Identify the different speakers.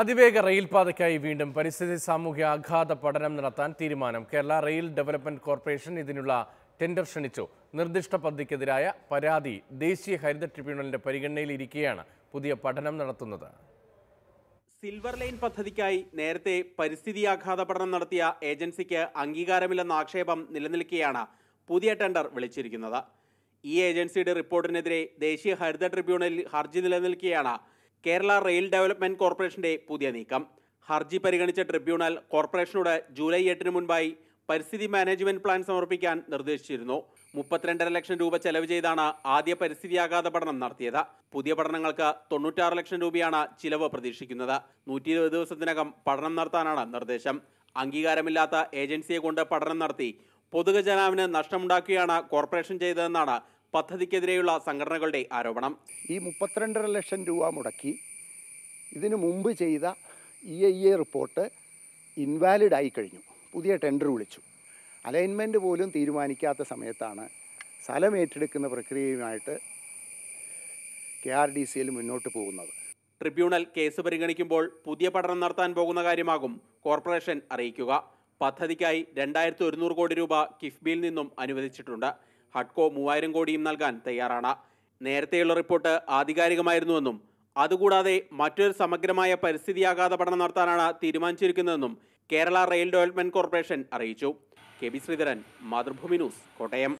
Speaker 1: അതിവേഗ റെയിൽപാതയ്ക്കായി വീണ്ടും പരിസ്ഥിതി സാമൂഹ്യ ആഘാത പഠനം നടത്താൻ തീരുമാനം കേരള റെയിൽ ഡെവലപ്മെന്റ് കോർപ്പറേഷൻ ഇതിനുള്ള ടെൻഡർ ക്ഷണിച്ചു നിർദ്ദിഷ്ട പദ്ധതിക്കെതിരായ പരാതി ദേശീയ ഹരിത ട്രിബ്യൂണലിന്റെ പരിഗണനയിൽ പുതിയ പഠനം നടത്തുന്നത്
Speaker 2: സിൽവർ ലൈൻ പദ്ധതിക്കായി നേരത്തെ പരിസ്ഥിതി ആഘാത പഠനം നടത്തിയ ഏജൻസിക്ക് അംഗീകാരമില്ലെന്ന ആക്ഷേപം നിലനിൽക്കെയാണ് പുതിയ ടെൻഡർ വിളിച്ചിരിക്കുന്നത് ഈ ഏജൻസിയുടെ റിപ്പോർട്ടിനെതിരെ ദേശീയ ഹരിത ട്രിബ്യൂണലിൽ ഹർജി നിലനിൽക്കെയാണ് കേരള റെയിൽ ഡെവലപ്മെന്റ് കോർപ്പറേഷന്റെ പുതിയ നീക്കം ഹർജി പരിഗണിച്ച ട്രിബ്യൂണൽ കോർപ്പറേഷനോട് ജൂലൈ എട്ടിന് മുൻപായി പരിസ്ഥിതി മാനേജ്മെന്റ് പ്ലാൻ സമർപ്പിക്കാൻ നിർദ്ദേശിച്ചിരുന്നു മുപ്പത്തിരണ്ടര ലക്ഷം രൂപ ചെലവ് ചെയ്താണ് ആദ്യ പരിസ്ഥിതി ആഘാത പഠനം നടത്തിയത് പുതിയ പഠനങ്ങൾക്ക് തൊണ്ണൂറ്റാറ് ലക്ഷം രൂപയാണ് ചിലവ് പ്രതീക്ഷിക്കുന്നത് നൂറ്റി ഇരുപത് ദിവസത്തിനകം പഠനം നടത്താനാണ് നിർദ്ദേശം അംഗീകാരമില്ലാത്ത ഏജൻസിയെ കൊണ്ട് പഠനം നടത്തി പൊതുജനാവിന് നഷ്ടമുണ്ടാക്കുകയാണ് കോർപ്പറേഷൻ ചെയ്തതെന്നാണ് പദ്ധതിക്കെതിരെയുള്ള സംഘടനകളുടെ ആരോപണം
Speaker 3: ഈ മുപ്പത്തിരണ്ടര ലക്ഷം രൂപ മുടക്കി ഇതിനു മുമ്പ് ചെയ്ത E I A report invalid ആയി കഴിഞ്ഞു പുതിയ ടെൻഡർ വിളിച്ചു അലൈൻമെൻറ്റ് പോലും തീരുമാനിക്കാത്ത സമയത്താണ് സ്ഥലം ഏറ്റെടുക്കുന്ന പ്രക്രിയയുമായിട്ട് കെ ആർ ഡി സിയിൽ മുന്നോട്ട് പോകുന്നത്
Speaker 2: ട്രിബ്യൂണൽ കേസ് പരിഗണിക്കുമ്പോൾ പുതിയ പഠനം നടത്താൻ പോകുന്ന കാര്യമാകും കോർപ്പറേഷൻ അറിയിക്കുക പദ്ധതിക്കായി രണ്ടായിരത്തി ഒരുന്നൂറ് കോടി രൂപ കിഫ്ബിയിൽ നിന്നും അനുവദിച്ചിട്ടുണ്ട് ഹഡ്കോ മൂവായിരം കോടിയും നൽകാൻ തയ്യാറാണ് നേരത്തെയുള്ള റിപ്പോർട്ട് ആധികാരികമായിരുന്നുവെന്നും അതുകൂടാതെ മറ്റൊരു സമഗ്രമായ പരിസ്ഥിതി ആഘാത പഠനം നടത്താനാണ് തീരുമാനിച്ചിരിക്കുന്നതെന്നും കേരള റെയിൽ ഡെവലപ്മെന്റ് കോർപ്പറേഷൻ അറിയിച്ചു K B Sreedharan Mathrubhumi news Kottayam